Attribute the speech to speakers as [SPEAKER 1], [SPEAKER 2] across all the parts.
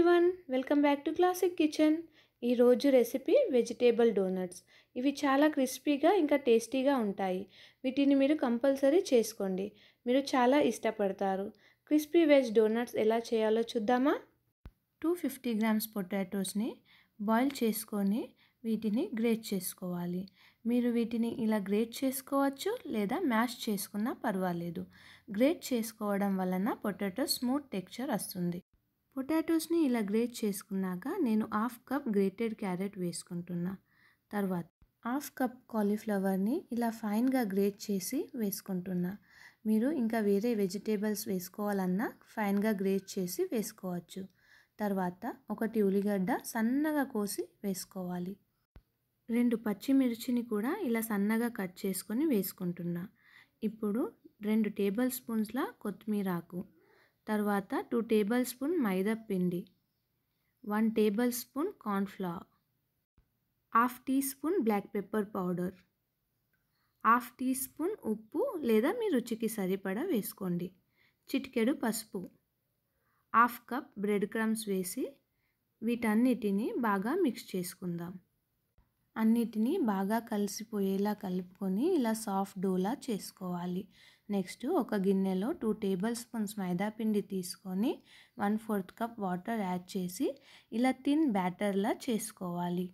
[SPEAKER 1] everyone welcome back to classic kitchen ఈరోజు recipe vegetable donuts ఇవి చాలా క్రిస్పీగా ఇంకా టేస్టీగా ఉంటాయి వీటిని మీరు కంపల్సరీ చేసుకోండి మీరు చాలా ఇష్టపడతారు క్రిస్పీ వెజ్ డోనట్స్ ఎలా చేయాలో చూద్దామా టూ ఫిఫ్టీ గ్రామ్స్ పొటాటోస్ని బాయిల్ చేసుకొని వీటిని గ్రేట్ చేసుకోవాలి మీరు వీటిని ఇలా గ్రేట్ చేసుకోవచ్చు లేదా మ్యాష్ చేసుకున్నా పర్వాలేదు గ్రేట్ చేసుకోవడం వలన పొటాటో స్మూత్ టెక్చర్ వస్తుంది పొటాటోస్ని ఇలా గ్రేట్ చేసుకున్నాక నేను హాఫ్ కప్ గ్రేటెడ్ క్యారెట్ వేసుకుంటున్నా తర్వాత హాఫ్ కప్ కాలీఫ్లవర్ని ఇలా ఫైన్గా గ్రేట్ చేసి వేసుకుంటున్నా మీరు ఇంకా వేరే వెజిటేబుల్స్ వేసుకోవాలన్నా ఫైన్గా గ్రేట్ చేసి వేసుకోవచ్చు తర్వాత ఒకటి ఉల్లిగడ్డ సన్నగా కోసి వేసుకోవాలి రెండు పచ్చిమిర్చిని కూడా ఇలా సన్నగా కట్ చేసుకొని వేసుకుంటున్నా ఇప్పుడు రెండు టేబుల్ స్పూన్స్ల కొత్తిమీర ఆకు తర్వాత టూ టేబుల్ స్పూన్ మైదా పిండి one tablespoon cornflour half teaspoon black pepper powder half teaspoon ఉప్పు లేదా మీ రుచికి సరిపడా వేసుకోండి చిటికెడు పసుపు హాఫ్ కప్ బ్రెడ్ క్రమ్స్ వేసి వీటన్నిటిని బాగా మిక్స్ చేసుకుందాం అన్నిటినీ బాగా కలిసిపోయేలా కలుపుకొని ఇలా సాఫ్ట్ డోలా చేసుకోవాలి నెక్స్ట్ ఒక గిన్నెలో టూ టేబుల్ స్పూన్స్ మైదాపిండి తీసుకొని one fourth cup water add చేసి ఇలా థిన్ బ్యాటర్లా చేసుకోవాలి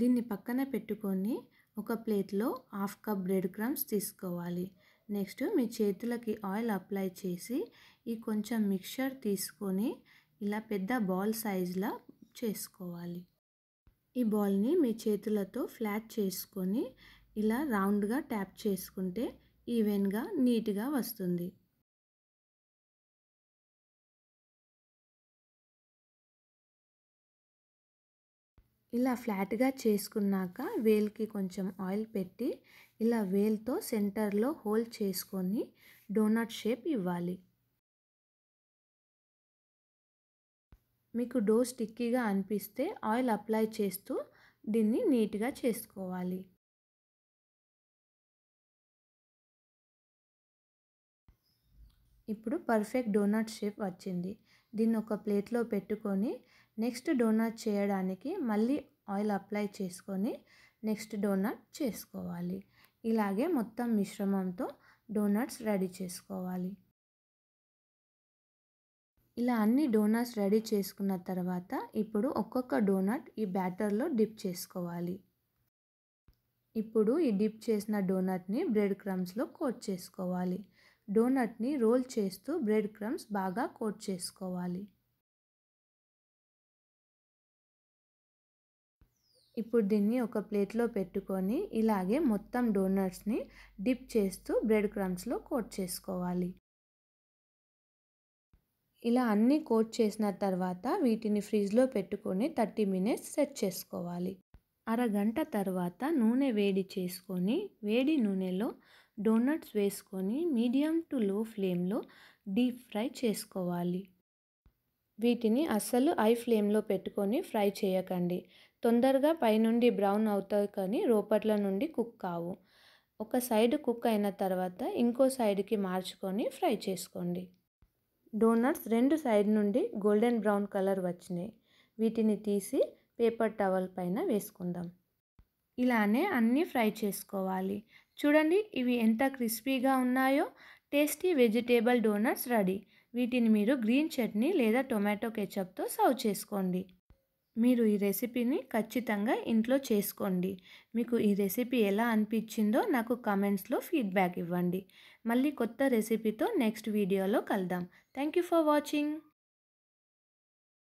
[SPEAKER 1] దీన్ని పక్కన పెట్టుకొని ఒక ప్లేట్లో హాఫ్ కప్ బ్రెడ్ క్రమ్స్ తీసుకోవాలి నెక్స్ట్ మీ చేతులకి ఆయిల్ అప్లై చేసి ఈ కొంచెం మిక్చర్ తీసుకొని ఇలా పెద్ద బాల్ సైజ్లా చేసుకోవాలి ఈ బాల్ని మీ చేతులతో ఫ్లాట్ చేసుకొని ఇలా రౌండ్గా ట్యాప్ చేసుకుంటే ఈవెన్గా నీట్గా వస్తుంది ఇలా ఫ్లాట్గా చేసుకున్నాక వేల్కి కొంచెం ఆయిల్ పెట్టి ఇలా వేల్తో సెంటర్లో హోల్ చేసుకొని డోనట్ షేప్ ఇవ్వాలి మీకు డో స్టిక్కీగా అనిపిస్తే ఆయిల్ అప్లై చేస్తూ దీన్ని నీట్గా చేసుకోవాలి ఇప్పుడు పర్ఫెక్ట్ డోనట్ షేప్ వచ్చింది దీన్ని ఒక ప్లేట్లో పెట్టుకొని నెక్స్ట్ డోనట్ చేయడానికి మళ్ళీ ఆయిల్ అప్లై చేసుకొని నెక్స్ట్ డోనట్ చేసుకోవాలి ఇలాగే మొత్తం మిశ్రమంతో డోనట్స్ రెడీ చేసుకోవాలి ఇలా అన్ని డోనట్స్ రెడీ చేసుకున్న తర్వాత ఇప్పుడు ఒక్కొక్క డోనట్ ఈ బ్యాటర్లో డిప్ చేసుకోవాలి ఇప్పుడు ఈ డిప్ చేసిన డోనట్ని బ్రెడ్ క్రమ్స్లో కోట్ చేసుకోవాలి డోనట్ని రోల్ చేస్తూ బ్రెడ్ క్రమ్స్ బాగా కోట్ చేసుకోవాలి ఇప్పుడు దీన్ని ఒక ప్లేట్లో పెట్టుకొని ఇలాగే మొత్తం డోనట్స్ని డిప్ చేస్తూ బ్రెడ్ క్రమ్స్లో కోట్ చేసుకోవాలి ఇలా అన్నీ కోట్ చేసిన తర్వాత వీటిని ఫ్రిడ్జ్లో పెట్టుకొని థర్టీ మినిట్స్ సెట్ చేసుకోవాలి అరగంట తర్వాత నూనె వేడి చేసుకొని వేడి నూనెలో డోనట్స్ వేసుకొని మీడియం టు లో ఫ్లేమ్లో డీప్ ఫ్రై చేసుకోవాలి వీటిని అస్సలు ఐ ఫ్లేమ్లో పెట్టుకొని ఫ్రై చేయకండి తొందరగా పైనుండి బ్రౌన్ అవుతాయి కానీ రోపట్ల నుండి కుక్ కావు ఒక సైడ్ కుక్ అయిన తర్వాత ఇంకో సైడ్కి మార్చుకొని ఫ్రై చేసుకోండి డోనట్స్ రెండు సైడ్ నుండి గోల్డెన్ బ్రౌన్ కలర్ వచ్చినాయి వీటిని తీసి పేపర్ టవల్ పైన వేసుకుందాం ఇలానే అన్నీ ఫ్రై చేసుకోవాలి చూడండి ఇవి ఎంత క్రిస్పీగా ఉన్నాయో టేస్టీ వెజిటేబుల్ డోనట్స్ రెడీ వీటిని మీరు గ్రీన్ చట్నీ లేదా టొమాటో కెచప్తో సర్వ్ చేసుకోండి మీరు ఈ రెసిపీని ఖచ్చితంగా ఇంట్లో చేసుకోండి మీకు ఈ రెసిపీ ఎలా అనిపించిందో నాకు కామెంట్స్లో ఫీడ్బ్యాక్ ఇవ్వండి మళ్ళీ కొత్త రెసిపీతో నెక్స్ట్ వీడియోలో కలుద్దాం థ్యాంక్ యూ ఫర్ వాచింగ్